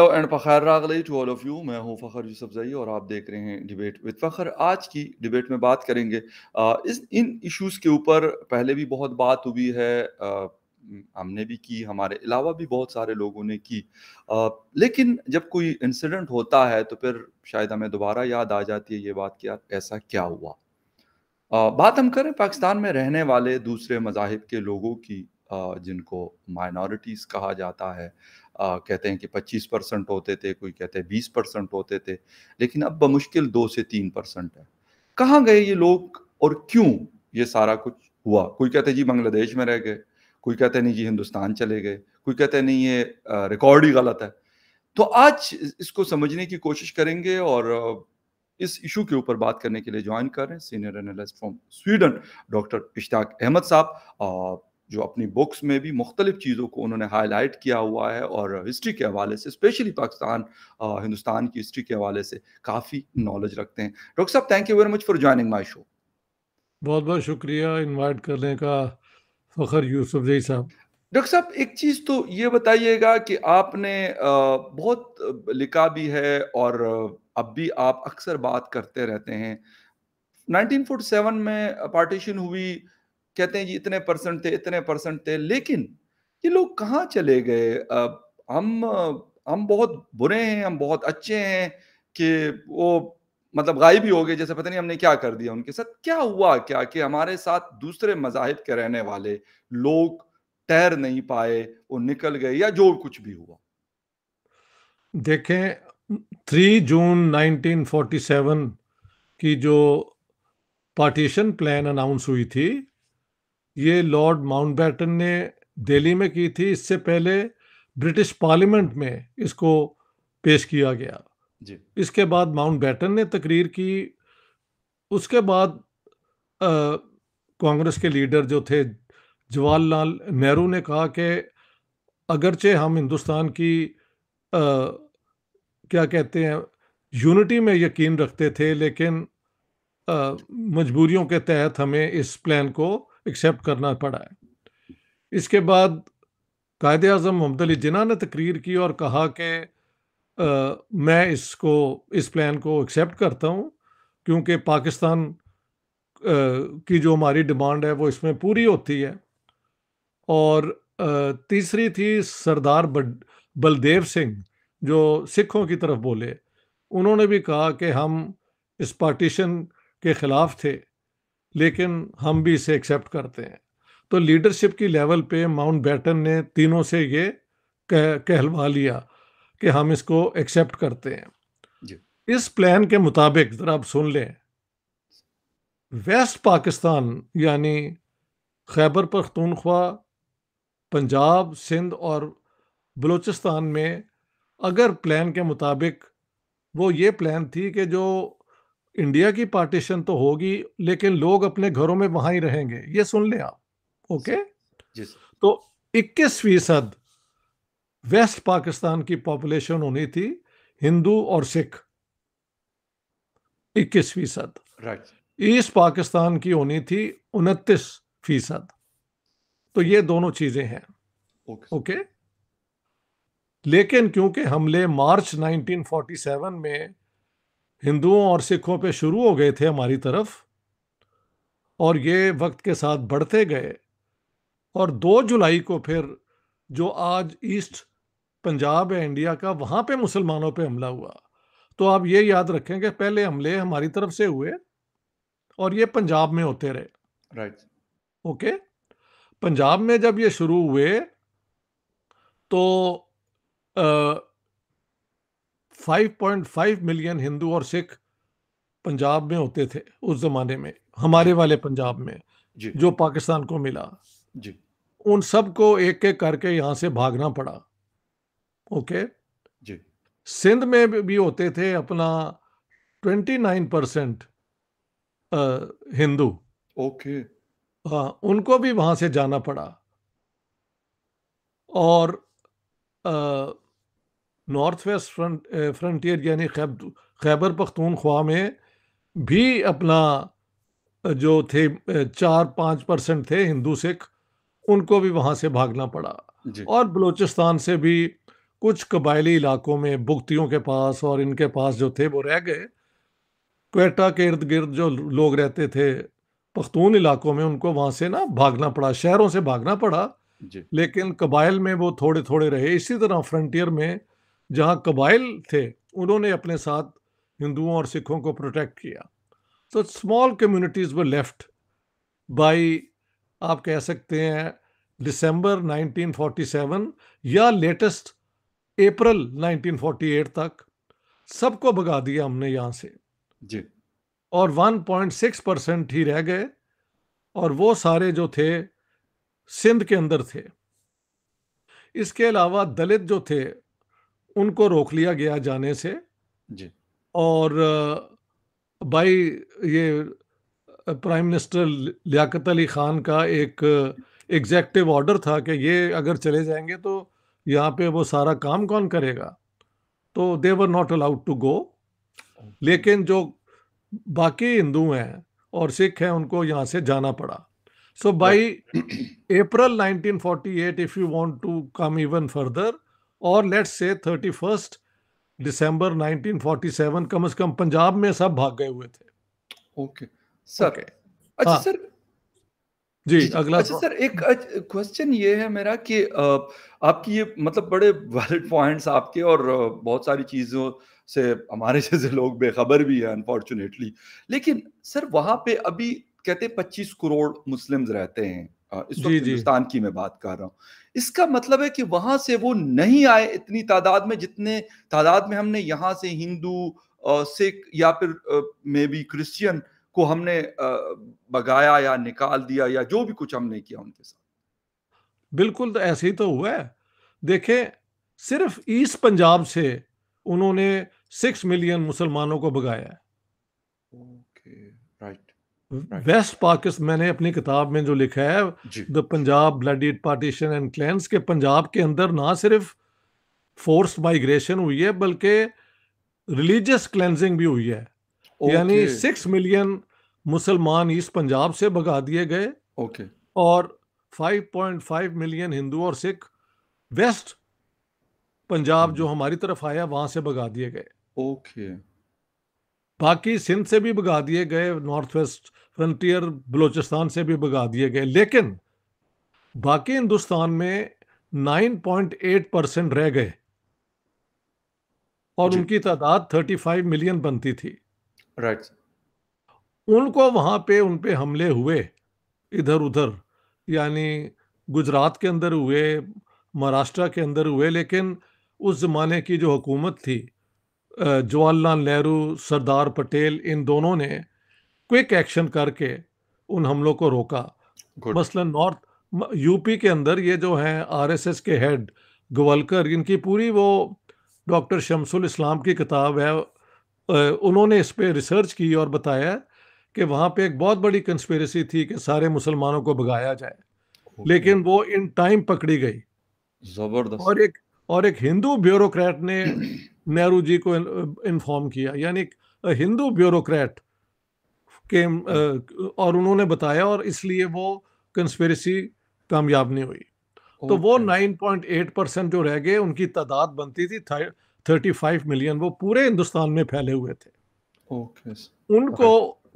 Hello and Fakhar रागले to all of you मैं हूं फखर यूसुफ जई और आप देख रहे हैं डिबेट विद फखर आज की डिबेट में बात करेंगे इस इन इश्यूज़ के ऊपर पहले भी बहुत बात हुई है हमने भी की हमारे अलावा भी बहुत सारे लोगों ने की लेकिन जब कोई इंसिडेंट होता है तो फिर शायद हमें दोबारा याद आ जाती है ये बात कि यार ऐसा क्या हुआ बात हम करें पाकिस्तान में रहने वाले दूसरे मजाहब के लोगों की जिनको माइनॉरिटीज़ कहा जाता है आ, कहते हैं कि 25 परसेंट होते थे कोई कहते हैं 20 परसेंट होते थे लेकिन अब बमुश्किल दो से तीन परसेंट है कहाँ गए ये लोग और क्यों ये सारा कुछ हुआ कोई कहते हैं जी बांग्लादेश में रह गए कोई कहते नहीं जी हिंदुस्तान चले गए कोई कहते नहीं ये रिकॉर्ड ही गलत है तो आज इसको समझने की कोशिश करेंगे और इस इशू के ऊपर बात करने के लिए ज्वाइन कर रहे हैं senior analyst from Sweden doctor Ishtiaq Ahmed साहब जो अपनी बुक्स में भी मुख्तलिफ चीज़ों को उन्होंने हाईलाइट किया हुआ है और हिस्ट्री के हवाले से स्पेशली पाकिस्तान हिंदुस्तान की हिस्ट्री के हवाले से काफ़ी नॉलेज रखते हैं डॉक्टर साहब thank you very much for joining my show बहुत बहुत शुक्रिया इन्वाइट करने का फ़खर यूसुफ जी साहब डॉक्टर साहब एक चीज़ तो ये बताइएगा कि आपने बहुत लिखा भी है और अब भी आप अक्सर बात करते रहते हैं 1947 में पार्टीशन हुई कहते हैं जी इतने परसेंट थे इतने परसेंट थे लेकिन ये लोग कहाँ चले गए अब हम हम बहुत बुरे हैं हम बहुत अच्छे हैं कि वो मतलब गायब ही हो गए जैसे पता नहीं हमने क्या कर दिया उनके साथ क्या हुआ क्या कि हमारे साथ दूसरे मजाहब के रहने वाले लोग तैर नहीं पाए वो निकल गए या जो कुछ भी हुआ देखें 3 जून 1947 की जो पार्टीशन प्लान अनाउंस हुई थी ये लॉर्ड माउंटबेटन ने दिल्ली में की थी इससे पहले ब्रिटिश पार्लियामेंट में इसको पेश किया गया जी। इसके बाद माउंटबेटन ने तकरीर की उसके बाद कांग्रेस के लीडर जो थे जवाहरलाल नेहरू ने कहा कि अगरचे हम हिंदुस्तान की आ, क्या कहते हैं यूनिटी में यकीन रखते थे लेकिन मजबूरियों के तहत हमें इस प्लान को एक्सेप्ट करना पड़ा है इसके बाद कायद अजम मोहम्मद अली जिना ने तकरीर की और कहा कि मैं इसको इस प्लान को एक्सेप्ट करता हूँ क्योंकि पाकिस्तान आ, की जो हमारी डिमांड है वो इसमें पूरी होती है और आ, तीसरी थी सरदार बलदेव सिंह जो सिखों की तरफ बोले उन्होंने भी कहा कि हम इस पार्टीशन के ख़िलाफ़ थे लेकिन हम भी इसे एक्सेप्ट करते हैं तो लीडरशिप की लेवल पे माउंट बैटन ने तीनों से ये कह कहलवा लिया कि हम इसको एक्सेप्ट करते हैं इस प्लान के मुताबिक ज़रा आप सुन लें वेस्ट पाकिस्तान यानी खैबर पख्तूनख्वा पंजाब सिंध और बलूचिस्तान में अगर प्लान के मुताबिक वो ये प्लान थी कि जो इंडिया की पार्टीशन तो होगी लेकिन लोग अपने घरों में वहां ही रहेंगे ये सुन लें आप ओके तो 21 फीसद वेस्ट पाकिस्तान की पॉपुलेशन होनी थी हिंदू और सिख 21 फीसद ईस्ट पाकिस्तान की होनी थी उनतीस फीसद तो ये दोनों चीजें हैं ओके लेकिन क्योंकि हमले मार्च 1947 में हिंदुओं और सिखों पे शुरू हो गए थे हमारी तरफ और ये वक्त के साथ बढ़ते गए और दो जुलाई को फिर जो आज ईस्ट पंजाब है इंडिया का वहाँ पे मुसलमानों पे हमला हुआ तो आप ये याद रखें कि पहले हमले हमारी तरफ से हुए और ये पंजाब में होते रहे right right. Okay okay? Punjab में जब ये शुरू हुए तो आ, 5.5 मिलियन हिंदू और सिख पंजाब में होते थे उस जमाने में हमारे वाले पंजाब में जो पाकिस्तान को मिला जी उन को एक एक करके यहाँ से भागना पड़ा ओके जी सिंध में भी होते थे अपना 29 परसेंट हिंदू ओके हाँ उनको भी वहां से जाना पड़ा और आ, नॉर्थ वेस्ट फ्रंट फ्रंटियर यानी खैबर पख्तूनख्वा में भी अपना जो थे चार पाँच परसेंट थे हिंदू सिख उनको भी वहाँ से भागना पड़ा और बलूचिस्तान से भी कुछ कबायली इलाकों में बुगतियों के पास और इनके पास जो थे वो रह गए क्वेटा के इर्द गिर्द जो लोग रहते थे पख्तून इलाकों में उनको वहाँ से ना भागना पड़ा शहरों से भागना पड़ा लेकिन कबाइल में वो थोड़े थोड़े रहे इसी तरह फ्रंटियर में जहाँ कबाइल थे उन्होंने अपने साथ हिंदुओं और सिखों को प्रोटेक्ट किया तो स्मॉल कम्युनिटीज़ व लेफ्ट बाई आप कह सकते हैं दिसंबर 1947 या लेटेस्ट अप्रैल 1948 तक सबको भगा दिया हमने यहाँ से जी और 1.6 परसेंट ही रह गए और वो सारे जो थे सिंध के अंदर थे इसके अलावा दलित जो थे उनको रोक लिया गया जाने से जी और भाई ये प्राइम मिनिस्टर लियाकत अली खान का एक एग्जैक्टिव ऑर्डर था कि ये अगर चले जाएंगे तो यहाँ पे वो सारा काम कौन करेगा तो they were not allowed to go लेकिन जो बाकी हिंदू हैं और सिख हैं उनको यहाँ से जाना पड़ा so by April 1948 if you want to come even further और let's say thirty first December 1947 कम से कम पंजाब में सब भाग गए हुए थे ओके अच्छा हाँ। Sir okay. अच्छा सर जी, जी अगला अच्छा सर एक क्वेश्चन ये है मेरा कि आपकी ये मतलब बड़े वैलिड पॉइंट्स आपके और बहुत सारी चीज़ों से हमारे जैसे लोग बेखबर भी हैं अनफॉर्चुनेटली लेकिन सर वहाँ पे अभी कहते हैं 25 करोड़ मुस्लिम्स रहते हैं इस वक्त हिंदुस्तान की मैं बात कर रहा हूँ इसका मतलब है कि वहां से वो नहीं आए इतनी तादाद में जितने तादाद में हमने यहाँ से हिंदू सिख या फिर मे बी क्रिश्चियन को हमने बगाया या निकाल दिया या जो भी कुछ हमने किया उनके साथ बिल्कुल तो ऐसे ही तो हुआ है देखें सिर्फ ईस्ट पंजाब से उन्होंने सिक्स मिलियन मुसलमानों को भगाया वेस्ट पाकिस्तान मैंने अपनी किताब में जो लिखा है the Punjab bloodied partition and cleansed के पंजाब के अंदर ना सिर्फ फोर्स माइग्रेशन हुई है बल्कि रिलीजियस क्लेंजिंग भी हुई है यानी सिक्स मिलियन मुसलमान ईस्ट पंजाब से भगा दिए गए ओके और 5.5 मिलियन हिंदू और सिख वेस्ट पंजाब जो hmm. हमारी तरफ आया वहां से भगा दिए गए ओके बाकी सिंध से भी भगा दिए गए नॉर्थ वेस्ट फ्रंटियर बलूचिस्तान से भी भगा दिए गए लेकिन बाकी हिंदुस्तान में 9.8 परसेंट रह गए और उनकी तादाद 35 मिलियन बनती थी राइट उनको वहां पे उन पे हमले हुए इधर उधर यानी गुजरात के अंदर हुए महाराष्ट्र के अंदर हुए लेकिन उस ज़माने की जो हुकूमत थी जवाहरलाल नेहरू सरदार पटेल इन दोनों ने क्विक एक्शन करके उन हमलों को रोका मसलन नॉर्थ यूपी के अंदर ये जो हैं आरएसएस के हेड गवलकर इनकी पूरी वो डॉक्टर शमसुल इस्लाम की किताब है उन्होंने इस पर रिसर्च की और बताया कि वहाँ पे एक बहुत बड़ी कंस्पेरेसी थी कि सारे मुसलमानों को भगाया जाए लेकिन वो इन टाइम पकड़ी गई जबरदस्त और एक और एक हिंदू ब्यूरोक्रेट ने नेहरू जी को इन्फॉर्म किया यानी हिंदू ब्यूरोक्रेट के और उन्होंने बताया और इसलिए वो कंस्पेरेसी कामयाब नहीं हुई तो वो 9.8 परसेंट जो रह गए उनकी तादाद बनती थी 35 मिलियन वो पूरे हिंदुस्तान में फैले हुए थे उनको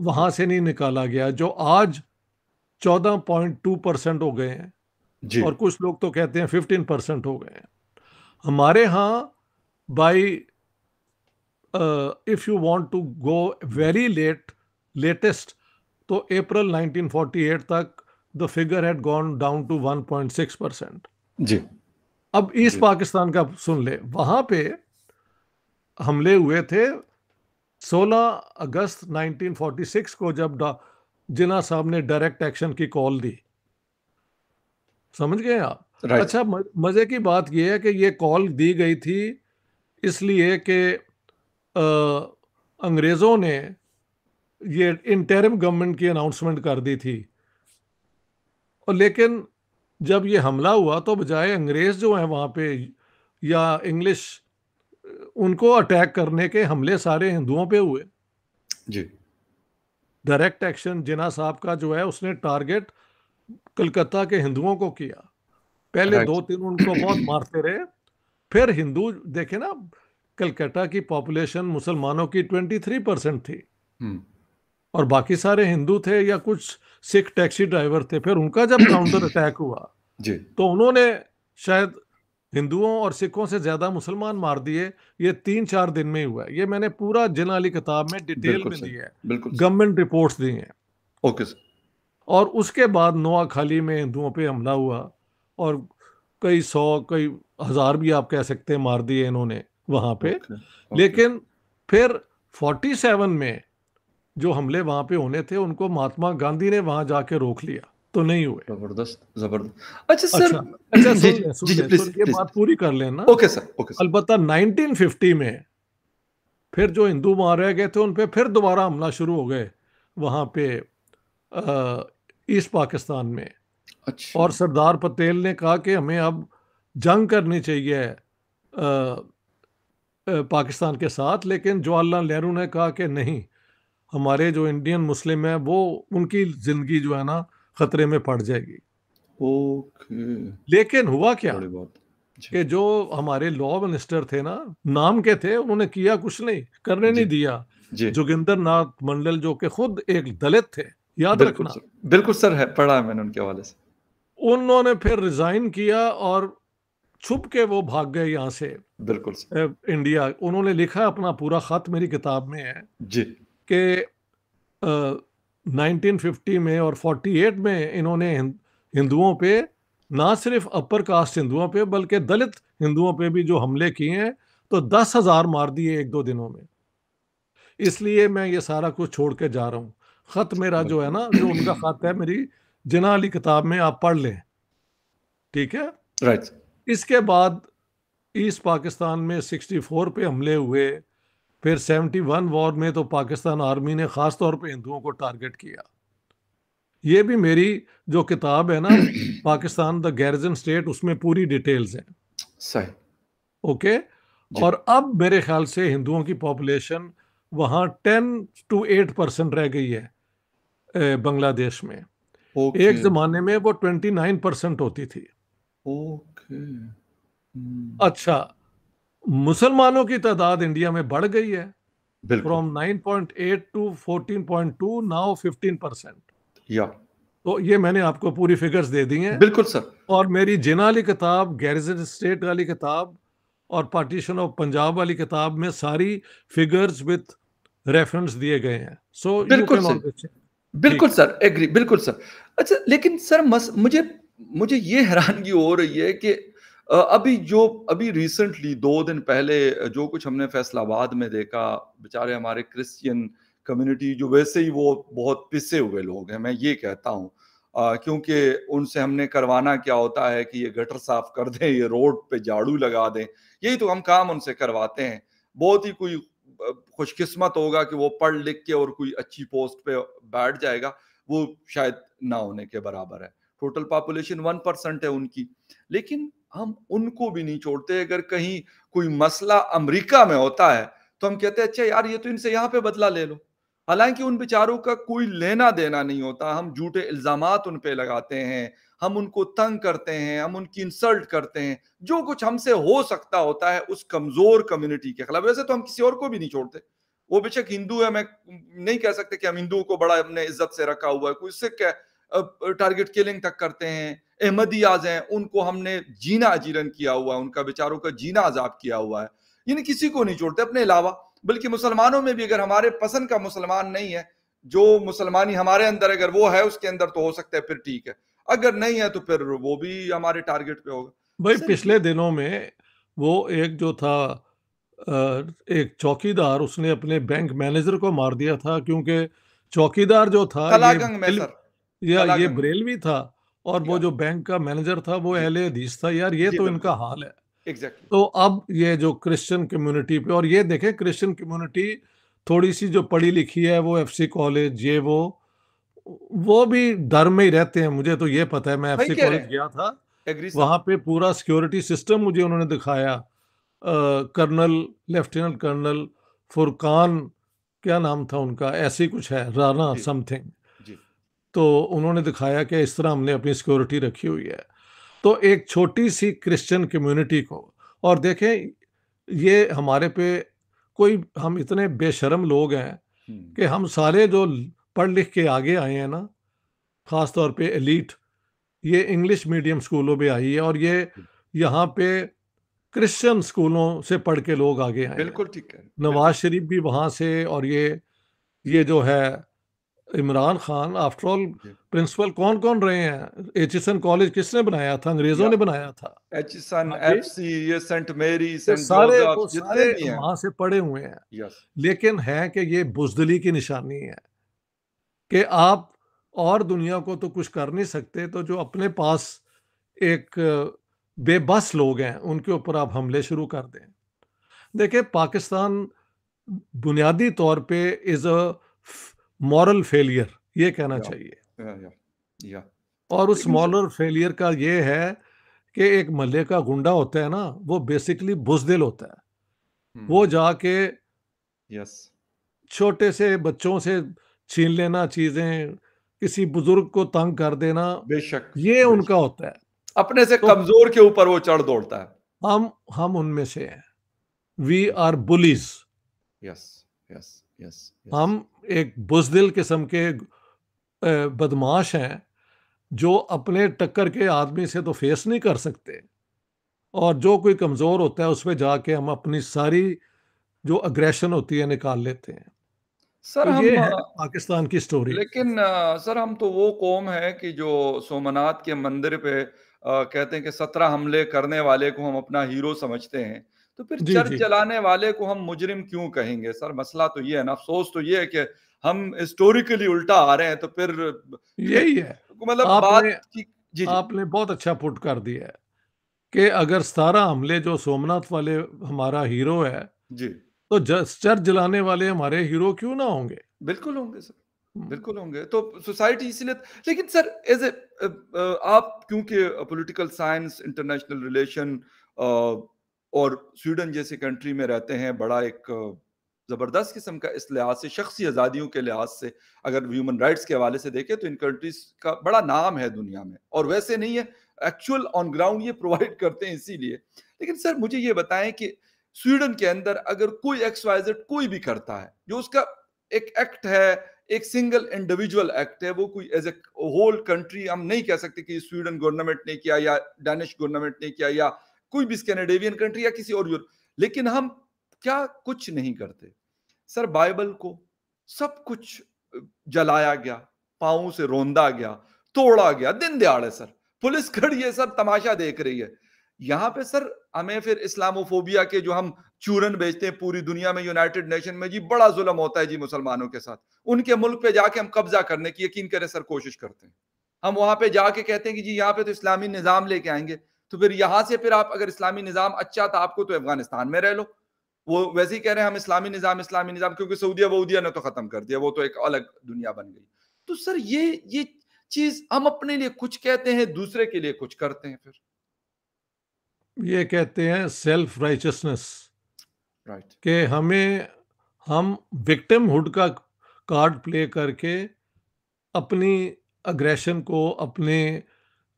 वहां से नहीं निकाला गया जो आज 14.2 परसेंट हो गए हैं जी. और कुछ लोग तो कहते हैं 15 परसेंट हो गए हैं हमारे यहाँ by if you want to go very late latest तो अप्रैल 1948 तक the figure had gone down to 1.6 percent जी अब ईस्ट पाकिस्तान का सुन ले वहां पे हमले हुए थे 16 अगस्त 1946 को जब जिना साहब ने डायरेक्ट एक्शन की कॉल दी समझ गए आप right. अच्छा मज़े की बात यह है कि ये कॉल दी गई थी इसलिए कि अंग्रेज़ों ने ये इंटरम गवर्नमेंट की अनाउंसमेंट कर दी थी और लेकिन जब ये हमला हुआ तो बजाय अंग्रेज़ जो हैं वहाँ पे या इंग्लिश उनको अटैक करने के हमले सारे हिंदुओं पे हुए जी डायरेक्ट एक्शन जिना साहब का जो है उसने टारगेट कलकत्ता के हिंदुओं को किया पहले दो तीन उनको बहुत मारते रहे फिर हिंदू देखे ना कलकत्ता की पॉपुलेशन मुसलमानों की ट्वेंटी थ्री परसेंट थी हम्म। और बाकी सारे हिंदू थे या कुछ सिख टैक्सी ड्राइवर थे फिर उनका जब काउंटर अटैक हुआ जी तो उन्होंने शायद हिंदुओं और सिखों से ज्यादा मुसलमान मार दिए ये तीन चार दिन में ही हुआ है ये मैंने पूरा जिन अली किताब में डिटेल में दी है गवर्नमेंट रिपोर्ट दी है ओके सर और उसके बाद नोआ खाली में हिंदुओं पे हमला हुआ और कई सौ कई हजार भी आप कह सकते हैं मार दिए इन्होंने वहां पे okay. Okay. लेकिन फिर 47 में जो हमले वहां पे होने थे उनको महात्मा गांधी ने वहां जाके रोक लिया तो नहीं हुए जबरदस्त जबरदस्त अच्छा सर अच्छा सुन अच्छा, सुन ये बात पूरी कर लेना ओके सर ओके अलबत्त 1950 में फिर जो हिंदू रह गए थे उन पे फिर दोबारा हमला शुरू हो गए वहां पे ईस्ट पाकिस्तान में अच्छा। और सरदार पटेल ने कहा कि हमें अब जंग करनी चाहिए आ, आ, पाकिस्तान के साथ लेकिन जवाहरलाल नेहरू ने कहा कि नहीं हमारे जो इंडियन मुस्लिम हैं वो उनकी ज़िंदगी जो है ना ख़तरे में पड़ जाएगी ओके लेकिन हुआ क्या बात कि जो हमारे लॉ मिनिस्टर थे ना नाम के थे उन्होंने किया कुछ नहीं करने नहीं दिया जोगिंदर नाथ मंडल जो कि खुद एक दलित थे याद रखना बिल्कुल सर है पढ़ा है मैंने उनके हवाले से उन्होंने फिर रिजाइन किया और छुप के वो भाग गए यहाँ से बिल्कुल इंडिया उन्होंने लिखा अपना पूरा खत मेरी किताब में है जी कि नाइनटीन फिफ्टी में और फोर्टी एट में इन्होंने हिंदुओं पे ना सिर्फ अपर कास्ट हिंदुओं पे बल्कि दलित हिंदुओं पे भी जो हमले किए हैं तो दस हज़ार मार दिए एक दो दिनों में इसलिए मैं ये सारा कुछ छोड़ के जा रहा हूँ ख़त मेरा जो है ना जो उनका ख़त है मेरी जिना अली किताब में आप पढ़ लें ठीक है राइट right. इसके बाद ईस्ट पाकिस्तान में 64 पे हमले हुए फिर 71 वॉर में तो पाकिस्तान आर्मी ने ख़ास तौर पे हिंदुओं को टारगेट किया ये भी मेरी जो किताब है ना पाकिस्तान द गैरजन स्टेट उसमें पूरी डिटेल्स हैं सही ओके और अब मेरे ख्याल से हिंदुओं की पॉपुलेशन वहाँ टेन टू एट परसेंट रह गई है बांग्लादेश में okay. एक ज़माने में वो ट्वेंटी नाइन परसेंट होती थी ओके okay. हम्म। hmm. अच्छा मुसलमानों की तादाद इंडिया में बढ़ गई है फ्रॉम 9.8 टू 14.2 नाउ 15 परसेंट या तो ये मैंने आपको पूरी फिगर्स दे दी हैं बिल्कुल सर और मेरी जिना वाली किताब गैरिजन स्टेट वाली किताब और पार्टीशन ऑफ पंजाब वाली किताब में सारी फिगर्स विथ रेफरेंस दिए गए हैं सो बिल्कुल बिल्कुल सर एग्री बिल्कुल सर अच्छा लेकिन सर मस, मुझे मुझे ये हैरानगी हो रही है कि अभी जो अभी रिसेंटली दो दिन पहले जो कुछ हमने फैसलाबाद में देखा बेचारे हमारे क्रिश्चियन कम्युनिटी जो वैसे ही वो बहुत पिसे हुए लोग हैं मैं ये कहता हूँ क्योंकि उनसे हमने करवाना क्या होता है कि ये गटर साफ कर दें ये रोड पे झाड़ू लगा दें यही तो हम काम उनसे करवाते हैं बहुत ही कोई खुशकिस्मत होगा कि वो पढ़ लिख के और कोई अच्छी पोस्ट पे बैठ जाएगा वो शायद ना होने के बराबर है टोटल पॉपुलेशन वन परसेंट है उनकी लेकिन हम उनको भी नहीं छोड़ते अगर कहीं कोई मसला अमेरिका में होता है तो हम कहते हैं अच्छा यार ये तो इनसे यहाँ पे बदला ले लो हालांकि उन बेचारों का कोई लेना देना नहीं होता हम झूठे इल्जाम उन पर लगाते हैं हम उनको तंग करते हैं हम उनकी इंसल्ट करते हैं जो कुछ हमसे हो सकता होता है उस कमजोर कम्युनिटी के खिलाफ वैसे तो हम किसी और को भी नहीं छोड़ते वो बेशक हिंदू है मैं नहीं कह सकते कि हम हिंदुओं को बड़ा अपने इज्जत से रखा हुआ है कोई सिख है टारगेट किलिंग तक करते हैं अहमदियाज हैं उनको हमने जीना अजीरन किया हुआ है उनका बेचारों का जीना आजाब किया हुआ है यानी किसी को नहीं छोड़ते अपने अलावा बल्कि मुसलमानों में भी अगर हमारे पसंद का मुसलमान नहीं है जो मुसलमानी हमारे अंदर अगर वो है उसके अंदर तो हो सकता है फिर ठीक है अगर नहीं है तो फिर वो भी हमारे टारगेट पे होगा भाई पिछले दिनों में वो एक जो था एक चौकीदार उसने अपने बैंक मैनेजर को मार दिया था क्योंकि चौकीदार जो था कलागंग में सर या ये ब्रेल भी था और वो जो बैंक का मैनेजर था वो एहले अधीश था यार ये तो इनका हाल है एग्जैक्ट तो अब ये जो क्रिश्चियन कम्युनिटी पे और ये देखें क्रिश्चियन कम्युनिटी थोड़ी सी जो पढ़ी लिखी है वो एफसी कॉलेज ये वो वो भी डर में ही रहते हैं मुझे तो ये पता है मैं एफ कॉलेज गया था वहां पे पूरा सिक्योरिटी सिस्टम मुझे उन्होंने दिखाया कर्नल लेफ्टिनेंट कर्नल फुरकान क्या नाम था उनका ऐसे कुछ है राना समथिंग तो उन्होंने दिखाया कि इस तरह हमने अपनी सिक्योरिटी रखी हुई है तो एक छोटी सी क्रिश्चियन कम्युनिटी को और देखें ये हमारे पे कोई हम इतने बेशरम लोग हैं हम्म। कि हम सारे जो पढ़ लिख के आगे आए हैं ना ख़ास तौर पे एलीट ये इंग्लिश मीडियम स्कूलों में आई है और ये यहाँ पे क्रिश्चियन स्कूलों से पढ़ के लोग आगे आए बिल्कुल ठीक है नवाज शरीफ भी वहाँ से और ये ये जो है Imran Khan after all principal कौन कौन रहे हैं एचिसन कॉलेज किसने बनाया था अंग्रेजों ने बनाया था एचिसन एफसी ये सेंट मेरी सेंट सारे वो वहां से पड़े हुए हैं लेकिन है कि ये बुजदली की निशानी है कि आप और दुनिया को तो कुछ कर नहीं सकते तो जो अपने पास एक बेबस लोग हैं उनके ऊपर आप हमले शुरू कर दें देखिए पाकिस्तान बुनियादी तौर पे इज़ अ मॉरल फेलियर ये कहना या, चाहिए या, या, और उस मॉरल फेलियर का ये है कि एक मल्ले का गुंडा होता है ना वो बेसिकली बुजदिल होता है हम्म। वो जाके यस छोटे से बच्चों से छीन लेना चीजें किसी बुजुर्ग को तंग कर देना बेशक ये बेशक। उनका होता है अपने से तो, कमजोर के ऊपर वो चढ़ दौड़ता है हम हम उनमें से हैं we are bullies yes yes yes, हम एक बुजदिल किस्म के बदमाश हैं जो अपने टक्कर के आदमी से तो फेस नहीं कर सकते और जो कोई कमज़ोर होता है उस पर जाके हम अपनी सारी जो अग्रेशन होती है निकाल लेते हैं सर तो हम है पाकिस्तान की स्टोरी लेकिन सर हम तो वो कौम है कि जो सोमनाथ के मंदिर पे आ, कहते हैं कि सत्रह हमले करने वाले को हम अपना हीरो समझते हैं तो फिर जी, चर्च जी. चलाने वाले को हम मुजरिम क्यों कहेंगे सर मसला तो ये है ना अफसोस तो ये है कि हम हिस्टोरिकली उल्टा आ रहे हैं तो फिर यही है तो मतलब बात की जी, जी आपने बहुत अच्छा पुट कर दिया है कि अगर सतारा हमले जो सोमनाथ वाले हमारा हीरो है जी तो चर्च जलाने वाले हमारे हीरो क्यों ना होंगे बिल्कुल होंगे सर हम्म। बिल्कुल होंगे तो सोसाइटी इसीलिए तो- लेकिन सर एज ए आप क्योंकि पॉलिटिकल साइंस इंटरनेशनल रिलेशन और स्वीडन जैसे कंट्री में रहते हैं बड़ा एक ज़बरदस्त किस्म का इस लिहाज से शख्सी आज़ादियों के लिहाज से अगर ह्यूमन राइट्स के हवाले से देखें तो इन कंट्रीज का बड़ा नाम है दुनिया में और वैसे नहीं है एक्चुअल ऑन ग्राउंड ये प्रोवाइड करते हैं इसीलिए लेकिन सर मुझे ये बताएं कि स्वीडन के अंदर अगर कोई एक्स वाइजेड कोई भी करता है जो उसका एक एक्ट है एक सिंगल इंडिविजुअल एक्ट है वो कोई एज ए होल कंट्री हम नहीं कह सकते कि स्वीडन गवर्नमेंट ने किया या डेनिश गवर्नमेंट ने किया या कोई भी स्कैनेडेवियन कंट्री या किसी और यूरोप लेकिन हम क्या कुछ नहीं करते सर बाइबल को सब कुछ जलाया गया पाओ से रोंदा गया तोड़ा गया दिन दहाड़े सर पुलिस खड़ी है सर तमाशा देख रही है यहां पे सर हमें फिर इस्लामोफोबिया के जो हम चूरन बेचते हैं पूरी दुनिया में यूनाइटेड नेशन में जी बड़ा जुल्म होता है जी मुसलमानों के साथ उनके मुल्क पे जाके हम कब्जा करने की यकीन करें सर कोशिश करते हैं हम वहां पे जाके कहते हैं कि जी यहाँ पे तो इस्लामी निज़ाम लेके आएंगे तो फिर यहां से फिर आप अगर इस्लामी निज़ाम अच्छा था आपको तो अफगानिस्तान में रह लो वो वैसे ही कह रहे हैं हम इस्लामी निज़ाम इस्लामी निज़ाम क्योंकि सऊदिया वऊदिया ने तो ख़त्म कर दिया वो तो एक अलग दुनिया बन गई तो सर ये ये चीज़ हम अपने लिए कुछ कहते हैं दूसरे के लिए कुछ करते हैं फिर ये कहते हैं सेल्फ राइचसनेस राइट के हमें हम विक्टिमहुड का कार्ड प्ले करके अपनी अग्रेशन को अपने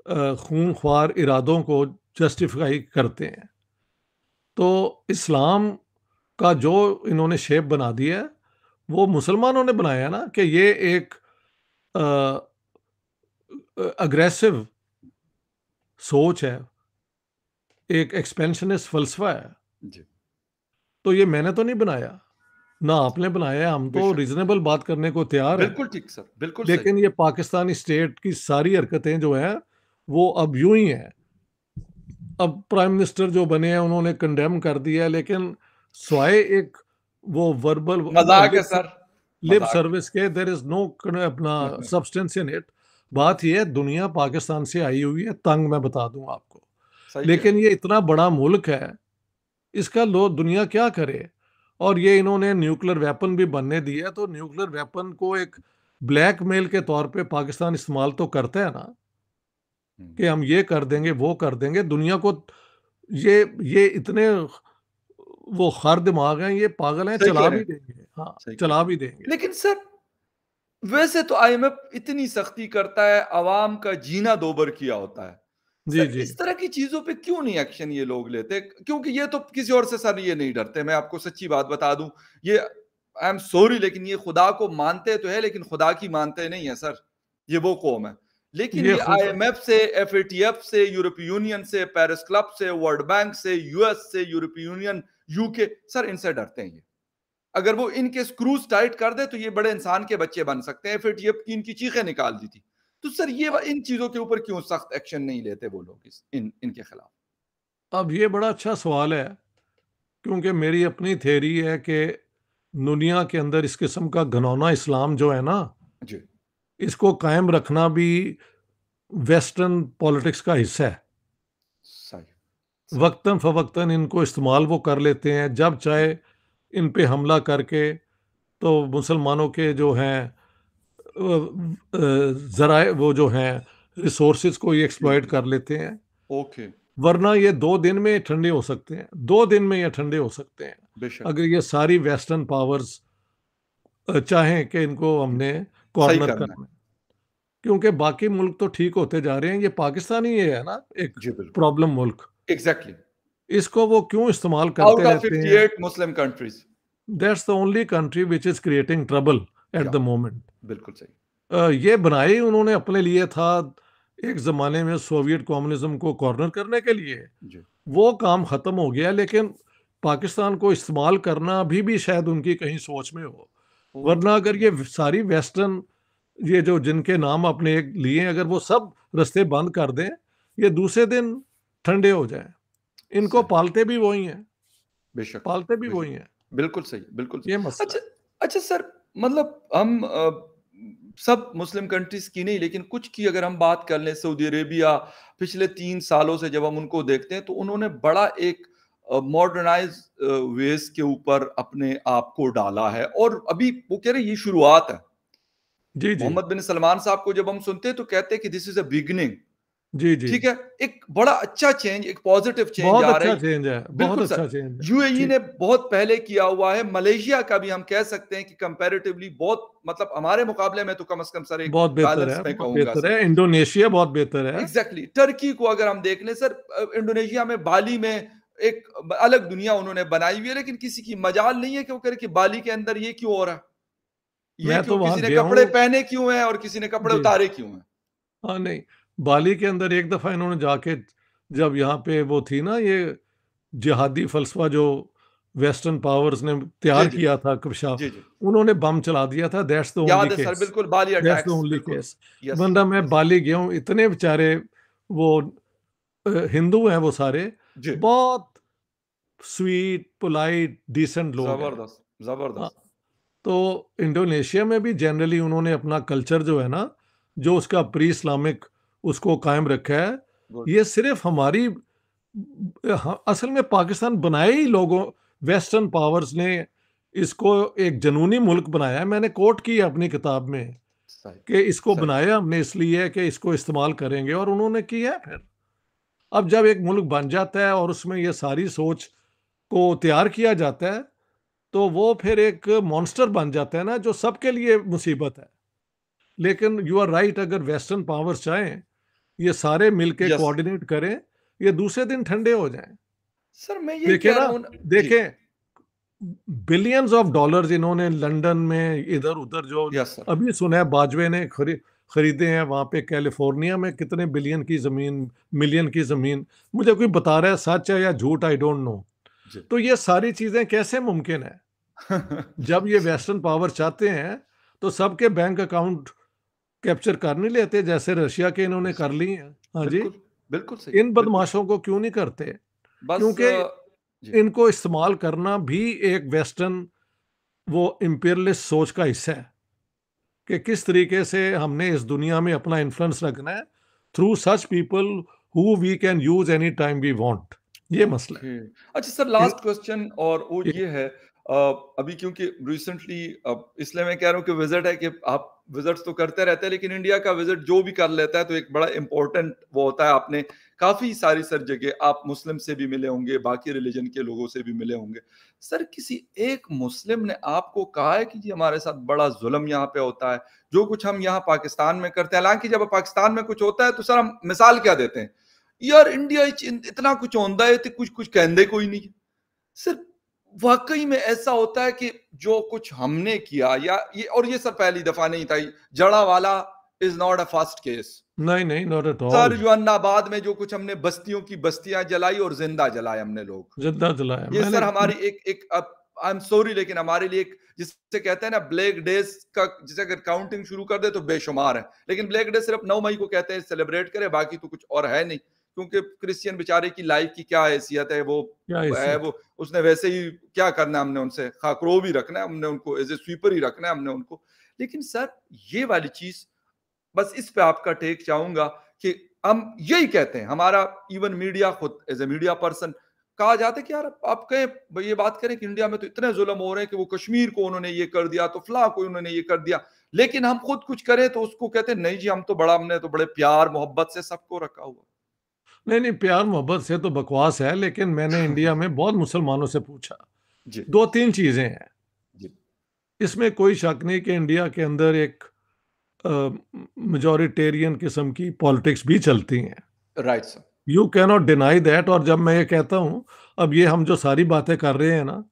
खून ख्वार इरादों को जस्टिफाई करते हैं तो इस्लाम का जो इन्होंने शेप बना दिया है वो मुसलमानों ने बनाया ना कि ये एक अग्रेसिव सोच है एक एक्सपेंशनिस्ट फलसफा है जी। तो ये मैंने तो नहीं बनाया ना आपने बनाया हम तो रीजनेबल बात करने को तैयार है बिल्कुल ठीक सर बिल्कुल लेकिन ये पाकिस्तानी स्टेट की सारी हरकतें जो है वो अब यूं ही है अब प्राइम मिनिस्टर जो बने हैं उन्होंने कंडेम कर दिया लेकिन स्वाय एक वो वर्बल मजाक है सर लिप सर्विस के देर इज नो अपना सब्सटेंस इन इट बात यह है दुनिया पाकिस्तान से आई हुई है तंग मैं बता दूं आपको लेकिन ये इतना बड़ा मुल्क है इसका लोग दुनिया क्या करे और ये इन्होंने न्यूक्लियर वेपन भी बनने दिया तो न्यूक्लियर वेपन को एक ब्लैक मेल के तौर पे पाकिस्तान इस्तेमाल तो करते हैं ना हम्म। कि हम ये कर देंगे वो कर देंगे दुनिया को ये ये इतने वो हर दिमाग हैं ये पागल हैं चला भी देंगे हाँ चला भी देंगे लेकिन सर वैसे तो आईएमएफ इतनी सख्ती करता है आवाम का जीना दोबर किया होता है जी जी इस तरह की चीजों पे क्यों नहीं एक्शन ये लोग लेते क्योंकि ये तो किसी और से सर ये नहीं डरते मैं आपको सच्ची बात बता दूं ये आई एम सॉरी लेकिन ये खुदा को मानते तो है लेकिन खुदा की मानते नहीं है सर ये वो कौम है लेकिन ये, आईएमएफ से एफएटीएफ से यूरोपीय यूनियन से पेरिस क्लब से वर्ल्ड बैंक से यूएस से यूरोपीय यूनियन यूके सर इनसे डरते हैं ये अगर वो इनके स्क्रूज टाइट कर दे तो ये बड़े इंसान के बच्चे बन सकते हैं एफएटीएफ की इनकी चीखें निकाल दी थी तो सर ये हाँ। इन चीजों के ऊपर क्यों सख्त एक्शन नहीं लेते वो लोग इन इनके खिलाफ अब ये बड़ा अच्छा सवाल है क्योंकि मेरी अपनी थेरी है कि दुनिया के अंदर इस किस्म का घनौना इस्लाम जो है ना जी इसको कायम रखना भी वेस्टर्न पॉलिटिक्स का हिस्सा है वक्तन फवक्तन इनको इस्तेमाल वो कर लेते हैं जब चाहे इन पे हमला करके तो मुसलमानों के जो हैं ज़रा वो जो हैं रिसोर्स को ये एक्सप्लॉयट कर लेते हैं ओके वरना ये दो दिन में ठंडे हो सकते हैं दो दिन में ये ठंडे हो सकते हैं अगर ये सारी वेस्टर्न पावर्स चाहें कि इनको हमने कॉर्नर करना, है क्योंकि बाकी मुल्क तो ठीक होते जा रहे हैं ये पाकिस्तान ही है ना एक प्रॉब्लम मुल्क एग्जैक्टली exactly. इसको वो क्यों इस्तेमाल करते रहते हैं Muslim countries that's the only country which is creating trouble at the moment बिल्कुल सही ये बनाए उन्होंने अपने लिए था एक जमाने में सोवियत कॉम्युनिज्म को कॉर्नर करने के लिए वो काम खत्म हो गया लेकिन पाकिस्तान को इस्तेमाल करना अभी भी शायद उनकी कहीं सोच में हो वरना अगर ये सारी वेस्टर्न ये जो जिनके नाम अपने एक लिए अगर वो सब रस्ते बंद कर दें ये दूसरे दिन ठंडे हो जाए इनको पालते भी वही हैं बेशक पालते भी वही हैं बिल्कुल सही बिल्कुल सही। ये अच्छा अच्छा सर मतलब हम आ, सब मुस्लिम कंट्रीज की नहीं लेकिन कुछ की अगर हम बात कर लें सऊदी अरेबिया पिछले तीन सालों से जब हम उनको देखते हैं तो उन्होंने बड़ा एक मॉडर्नाइज वेज के ऊपर अपने आप को डाला है और अभी वो कह रहे ये शुरुआत है जी जी मोहम्मद बिन सलमान साहब को जब हम सुनते हैं तो कहते हैं कि दिस इज अ बिगनिंग जी जी ठीक है एक बड़ा अच्छा चेंज एक पॉजिटिव चेंज बहुत आ अच्छा चेंज है बहुत अच्छा चेंज है यूएई e ने बहुत पहले किया हुआ है मलेशिया का भी हम कह सकते हैं कि कंपैरेटिवली बहुत मतलब हमारे मुकाबले में तो कम से कम सर एक बहुत बेहतर है बेहतर है इंडोनेशिया बहुत बेहतर है एग्जैक्टली टर्की को अगर हम देख लें सर इंडोनेशिया में बाली में एक अलग दुनिया उन्होंने बनाई हुई है लेकिन किसी की मजाल नहीं है कि वो करे कि बाली के अंदर ये क्यों हो रहा है ये तो किसी ने कपड़े पहने क्यों हैं और किसी ने कपड़े उतारे क्यों हैं हाँ नहीं बाली के अंदर एक दफा इन्होंने जाके जब यहाँ पे वो थी ना ये जिहादी फलसफा जो वेस्टर्न पावर्स ने तैयार किया था कपशा उन्होंने बम चला दिया था दैट्स द ओनली केस बिल्कुल बाली दैट्स द ओनली केस बंदा मैं बाली गया हूँ इतने बेचारे वो हिंदू हैं वो सारे बहुत स्वीट पोलाइट डिसेंट लोग जबरदस्त हाँ, जबरदस्त तो इंडोनेशिया में भी जनरली उन्होंने अपना कल्चर जो है ना जो उसका प्री इस्लामिक उसको कायम रखा है ये सिर्फ हमारी असल में पाकिस्तान बनाए ही लोगों वेस्टर्न पावर्स ने इसको एक जनूनी मुल्क बनाया मैंने कोट की है अपनी किताब में कि इसको बनाया हमने इसलिए कि इसको इस्तेमाल करेंगे और उन्होंने किया है फिर अब जब एक मुल्क बन जाता है और उसमें ये सारी सोच को तैयार किया जाता है तो वो फिर एक मॉन्स्टर बन जाता है ना जो सबके लिए मुसीबत है लेकिन यू आर राइट अगर वेस्टर्न पावर्स चाहें ये सारे मिलके yes. करें ये दूसरे दिन ठंडे हो जाएं सर मैं ये देखे ना देखें बिलियंस ऑफ डॉलर्स इन्होंने लंदन में इधर उधर जो yes, अभी सुना है बाजवे ने खरी खरीदे हैं वहाँ पे कैलिफोर्निया में कितने बिलियन की ज़मीन मिलियन की ज़मीन मुझे कोई बता रहा है सच है या झूठ आई डोंट नो तो ये सारी चीजें कैसे मुमकिन है जब ये वेस्टर्न पावर चाहते हैं तो सबके बैंक अकाउंट कैप्चर कर नहीं लेते जैसे रशिया के इन्होंने कर ली है हाँ जी बिल्कुल सही इन बदमाशों को क्यों नहीं करते क्योंकि इनको इस्तेमाल करना भी एक वेस्टर्न वो इम्पेरलिस सोच का हिस्सा है कि किस तरीके से हमने इस दुनिया में अपना इन्फ्लुएंस रखना है through such people who we can use any time we want ये मसला है अच्छा सर लास्ट क्वेश्चन और वो ये है अभी क्योंकि रिसेंटली इसलिए मैं कह रहा हूँ कि विजिट है कि आप विजिट्स तो करते रहते हैं लेकिन इंडिया का विजिट जो भी कर लेता है तो एक बड़ा इंपॉर्टेंट वो होता है आपने काफ़ी सारी सर जगह आप मुस्लिम से भी मिले होंगे बाकी रिलीजन के लोगों से भी मिले होंगे सर किसी एक मुस्लिम ने आपको कहा है कि जी हमारे साथ बड़ा जुल्म यहाँ पे होता है जो कुछ हम यहाँ पाकिस्तान में करते हैं हालांकि जब पाकिस्तान में कुछ होता है तो सर हम मिसाल क्या देते हैं यार इंडिया इतना कुछ आंदा है तो कुछ कुछ ਕੁਝ कोई नहीं सर वाकई में ऐसा होता है कि जो कुछ हमने किया या ये और ये सर पहली दफा नहीं था जड़ा वाला is not a fast case नहीं नहीं नॉट एट ऑल सर जुआनाबाद में जो कुछ हमने बस्तियों की बस्तियां जलाई और जिंदा जलाए हमने लोग जिंदा जलाए ये सर हमारी एक एक आई एम सॉरी लेकिन हमारे लिए एक जिससे कहते हैं ना ब्लैक डेज का जिसे अगर काउंटिंग शुरू कर दे तो बेशुमार है लेकिन ब्लैक डे सिर्फ नौ मई को कहते हैं सेलिब्रेट करे बाकी तो कुछ और है नहीं क्योंकि क्रिश्चियन बेचारे की लाइफ की क्या हैसियत है वो है वो उसने वैसे ही क्या करना है हमने उनसे खाकरो भी रखना है हमने उनको एज ए स्वीपर ही रखना है हमने उनको लेकिन सर ये वाली चीज बस इस पे आपका टेक चाहूंगा कि हम यही कहते हैं हमारा इवन मीडिया खुद एज ए मीडिया पर्सन कहा जाता है कि यार आप कहें ये बात करें कि इंडिया में तो इतने जुलम हो रहे हैं कि वो कश्मीर को उन्होंने ये कर दिया तो फला को उन्होंने ये कर दिया लेकिन हम खुद कुछ करें तो उसको कहते हैं नहीं जी हम तो बड़ा हमने तो बड़े प्यार मोहब्बत से सबको रखा हुआ नहीं नहीं प्यार मोहब्बत से तो बकवास है लेकिन मैंने इंडिया में बहुत मुसलमानों से पूछा दो तीन चीजें हैं इसमें कोई शक नहीं कि इंडिया के अंदर एक मेजोरिटेरियन किस्म की पॉलिटिक्स भी चलती हैं right sir you cannot deny that और जब मैं ये कहता हूँ अब ये हम जो सारी बातें कर रहे हैं ना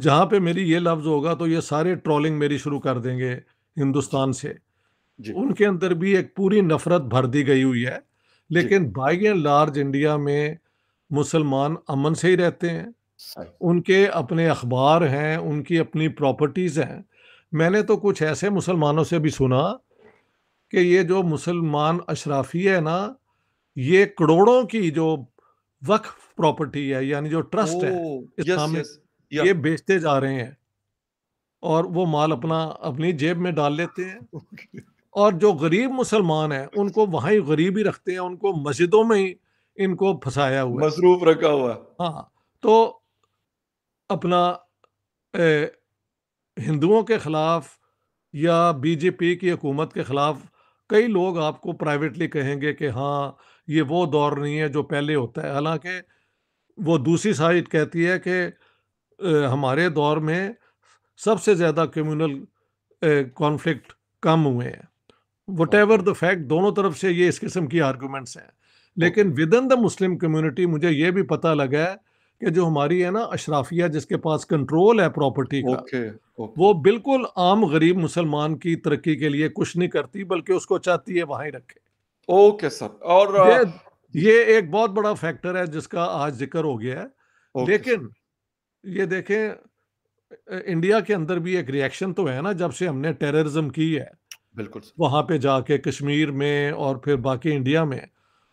जहाँ पे मेरी ये लफ्ज़ होगा तो ये सारे ट्रोलिंग मेरी शुरू कर देंगे हिंदुस्तान से उनके अंदर भी एक पूरी नफरत भर दी गई हुई है लेकिन बाई एंड लार्ज इंडिया में मुसलमान अमन से ही रहते हैं उनके अपने अखबार हैं उनकी अपनी प्रॉपर्टीज़ हैं मैंने तो कुछ ऐसे मुसलमानों से भी सुना कि ये जो मुसलमान अशराफी है ना ये करोड़ों की जो वक्फ प्रॉपर्टी है यानी जो ट्रस्ट ओ, है इस्लामिक यस, यस, ये बेचते जा रहे हैं और वो माल अपना अपनी जेब में डाल लेते हैं और जो गरीब मुसलमान हैं उनको वहाँ ही गरीब ही रखते हैं उनको मस्जिदों में ही इनको फंसाया हुआ मसरूफ रखा हुआ हाँ तो अपना हिंदुओं के खिलाफ या बीजेपी की हुकूमत के खिलाफ कई लोग आपको प्राइवेटली कहेंगे कि हाँ ये वो दौर नहीं है जो पहले होता है हालांकि वो दूसरी साइड कहती है कि हमारे दौर में सबसे ज़्यादा कम्युनल कॉन्फ्लिक्ट कम हुए हैं वट एवर द फैक्ट दोनों तरफ से ये इस किस्म की आर्गूमेंट्स हैं लेकिन within the Muslim community मुझे ये भी पता लगा है कि जो हमारी है ना अशराफिया जिसके पास कंट्रोल है प्रॉपर्टी का okay, okay. वो बिल्कुल आम गरीब मुसलमान की तरक्की के लिए कुछ नहीं करती बल्कि उसको चाहती है वहां रखे ओके okay, सर और ये, uh, ये एक बहुत बड़ा फैक्टर है जिसका आज जिक्र हो गया है okay, लेकिन ये देखें इंडिया के अंदर भी एक रिएक्शन तो है ना जब से हमने टेररिज्म की है बिल्कुल सही। वहाँ पे जाके कश्मीर में और फिर बाकी इंडिया में,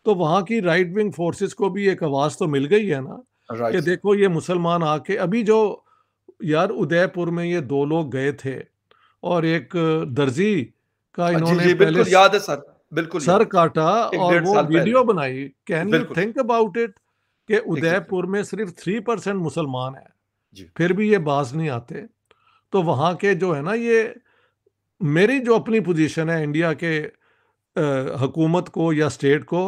तो वहाँ की राइट विंग फोर्सेस को भी एक आवाज़ तो मिल गई है ना, कि देखो ये मुसलमान आके अभी जो यार उदयपुर में ये दो लोग गए थे और एक दर्जी का हाँ इन्होंने पहले बिल्कुल याद है सर। बिल्कुल सर काटा और वो वीडियो बनाई, can you think about it कि उदयपुर में सिर्फ थ्री परसेंट मुसलमान है फिर भी ये बाज़ नहीं आते। तो वहाँ के जो है ना ये मेरी जो अपनी पोजीशन है इंडिया के हकूमत को या स्टेट को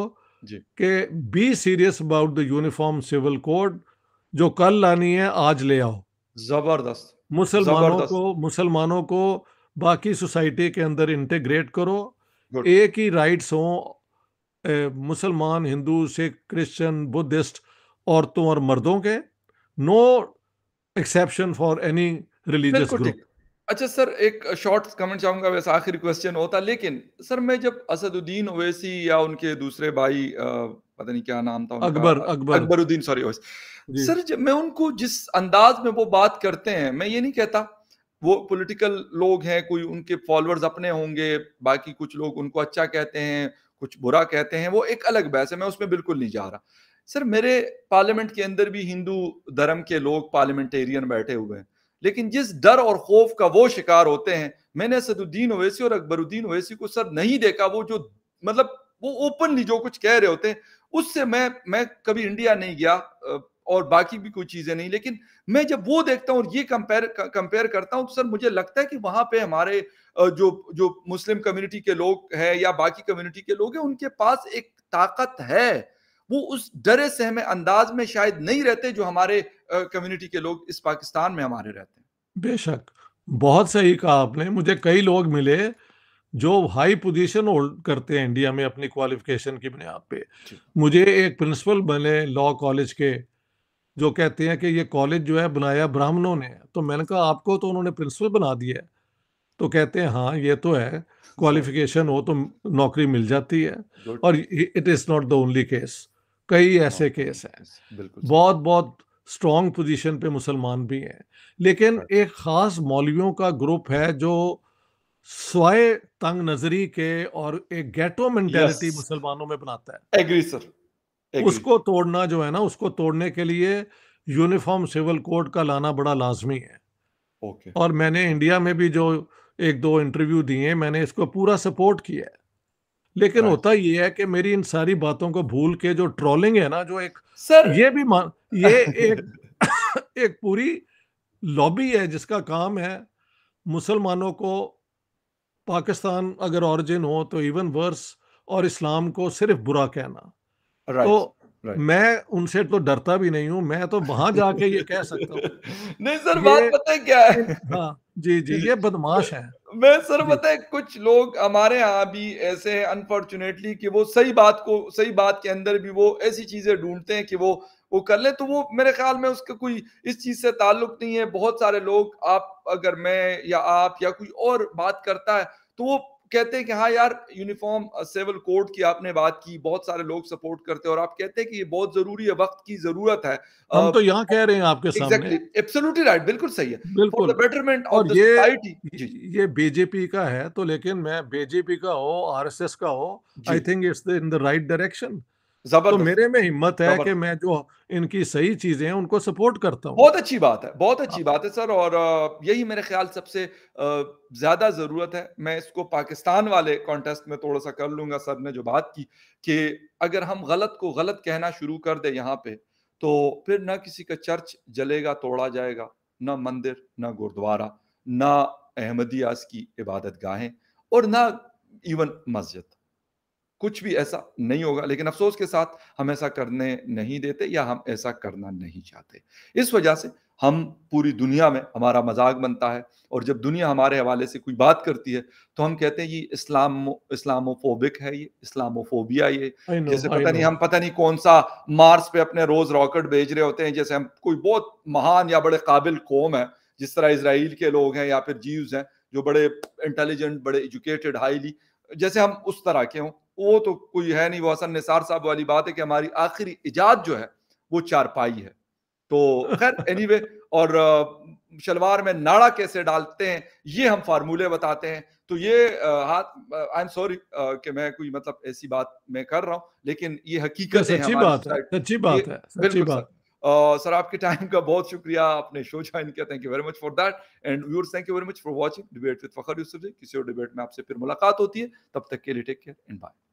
कि be serious about the uniform civil code जो कल लानी है आज ले आओ जबरदस्त मुसलमानों को मुसलमानों को बाकी सोसाइटी के अंदर इंटेग्रेट करो एक ही राइट्स हों मुसलमान हिंदू सिख क्रिश्चियन बुद्धिस्ट औरतों और मर्दों के no exception for any religious group अच्छा सर एक शॉर्ट कमेंट चाहूंगा वैसे आखिरी क्वेश्चन होता लेकिन सर मैं जब असदुद्दीन ओवैसी या उनके दूसरे भाई पता नहीं क्या नाम था अकबर अकबर अकबरुद्दीन सॉरी सर जब मैं उनको जिस अंदाज में वो बात करते हैं मैं ये नहीं कहता वो पॉलिटिकल लोग हैं कोई उनके फॉलोअर्स अपने होंगे बाकी कुछ लोग उनको अच्छा कहते हैं कुछ बुरा कहते हैं वो एक अलग बहस है मैं उसमें बिल्कुल नहीं जा रहा सर मेरे पार्लियामेंट के अंदर भी हिंदू धर्म के लोग पार्लियामेंटेरियन बैठे हुए हैं लेकिन जिस डर और खौफ का वो शिकार होते हैं मैंने सदुद्दीन ओवैसी और अकबरुद्दीन ओवैसी को सर नहीं देखा वो जो मतलब वो ओपनली जो कुछ कह रहे होते हैं उससे मैं मैं कभी इंडिया नहीं गया और बाकी भी कोई चीजें नहीं लेकिन मैं जब वो देखता हूँ और ये कंपेयर कंपेयर करता हूँ तो सर मुझे लगता है कि वहां पे हमारे जो जो मुस्लिम कम्युनिटी के लोग हैं या बाकी कम्युनिटी के लोग हैं उनके पास एक ताकत है वो उस डरे सहमे अंदाज में शायद नहीं रहते जो हमारे कम्युनिटी के लोग इस पाकिस्तान में हमारे रहते हैं बेशक बहुत सही कहा आपने मुझे कई लोग मिले जो हाई पोजीशन होल्ड करते हैं इंडिया में अपनी क्वालिफिकेशन की बुनियाद पे मुझे एक प्रिंसिपल बने लॉ कॉलेज के जो कहते हैं कि ये कॉलेज जो है बनाया ब्राह्मणों ने तो मैंने कहा आपको तो उन्होंने प्रिंसिपल बना दिया तो कहते हैं हाँ ये तो है क्वालिफिकेशन हाँ। हो तो नौकरी मिल जाती है और it is not the only case कई हाँ, ऐसे केस हैं बहुत बहुत स्ट्रॉन्ग पोजीशन पे मुसलमान भी हैं लेकिन एक ख़ास मौलवियों का ग्रुप है जो स्वाय तंग नजरी के और एक गेटो मेंटेलिटी yes. मुसलमानों में बनाता है एग्री सर उसको तोड़ना जो है ना उसको तोड़ने के लिए यूनिफॉर्म सिविल कोड का लाना बड़ा लाजमी है okay. और मैंने इंडिया में भी जो एक दो इंटरव्यू दिए मैंने इसको पूरा सपोर्ट किया है लेकिन होता ये है कि मेरी इन सारी बातों को भूल के जो ट्रोलिंग है ना जो एक सर ये भी मान ये एक एक पूरी लॉबी है जिसका काम है मुसलमानों को पाकिस्तान अगर ऑरिजिन हो तो इवन वर्स और इस्लाम को सिर्फ बुरा कहना तो मैं उनसे तो डरता भी नहीं हूँ मैं तो वहां जाके ये कह सकता हूँ नहीं सर बात पता है क्या है हाँ जी जी ये बदमाश है मैं सर बता है कुछ लोग हमारे यहाँ भी ऐसे हैं अनफॉर्चुनेटली कि वो सही बात को सही बात के अंदर भी वो ऐसी चीजें ढूंढते हैं कि वो वो कर ले तो वो मेरे ख्याल में उसका कोई इस चीज से ताल्लुक नहीं है बहुत सारे लोग आप अगर मैं या आप या कोई और बात करता है तो वो कहते हैं कि हाँ यार यूनिफॉर्म सिविल कोड की आपने बात की बहुत सारे लोग सपोर्ट करते हैं और आप कहते हैं कि ये बहुत जरूरी है वक्त की जरूरत है हम तो यहाँ कह रहे हैं आपके सामने right, बिल्कुल सही है बिल्कुल बेटरमेंट और ये ये बीजेपी का है तो लेकिन मैं बीजेपी का हो आरएसएस का हो I think it's in the right direction तो मेरे में हिम्मत है कि मैं जो इनकी सही चीजें हैं उनको सपोर्ट करता हूँ बहुत अच्छी बात है बहुत अच्छी हाँ। बात है सर और यही मेरे ख्याल सबसे ज्यादा जरूरत है मैं इसको पाकिस्तान वाले कॉन्टेस्ट में थोड़ा सा कर लूंगा सर ने जो बात की कि अगर हम गलत को गलत कहना शुरू कर दे यहाँ पे तो फिर ना किसी का चर्च जलेगा तोड़ा जाएगा ना मंदिर ना गुरुद्वारा ना अहमदियाज की इबादत गाहें और ना इवन मस्जिद कुछ भी ऐसा नहीं होगा लेकिन अफसोस के साथ हम ऐसा करने नहीं देते या हम ऐसा करना नहीं चाहते इस वजह से हम पूरी दुनिया में हमारा मजाक बनता है और जब दुनिया हमारे हवाले से कोई बात करती है तो हम कहते हैं ये इस्लाम इस्लामोफोबिक है ये इस्लामोफोबिया ये know, जैसे पता नहीं हम पता नहीं कौन सा मार्स पे अपने रोज रॉकेट भेज रहे होते हैं जैसे हम कोई बहुत महान या बड़े काबिल कौम है जिस तरह इसराइल के लोग हैं या फिर जीव हैं जो बड़े इंटेलिजेंट बड़े एजुकेटेड हाईली जैसे हम उस तरह के हों वो तो कोई है नहीं वो हसन निसार साहब वाली बात है कि हमारी आखिरी इजाद जो है वो चारपाई है तो खैर एनी anyway, और शलवार में नाड़ा कैसे डालते हैं ये हम फार्मूले बताते हैं तो ये हाथ आई एम सॉरी कि मैं कोई मतलब ऐसी बात मैं कर रहा हूँ लेकिन ये हकीकत है सच्ची बात है सच्ची बात है सच्ची बात सर आपके टाइम का बहुत शुक्रिया आपने शो ज्वाइन किया thank you very much for that and viewers thank you very much for watching debate with Fakhar Yusuf ji किसी और डिबेट में आपसे फिर मुलाकात होती है तब तक के लिए टेक केयर एंड बाय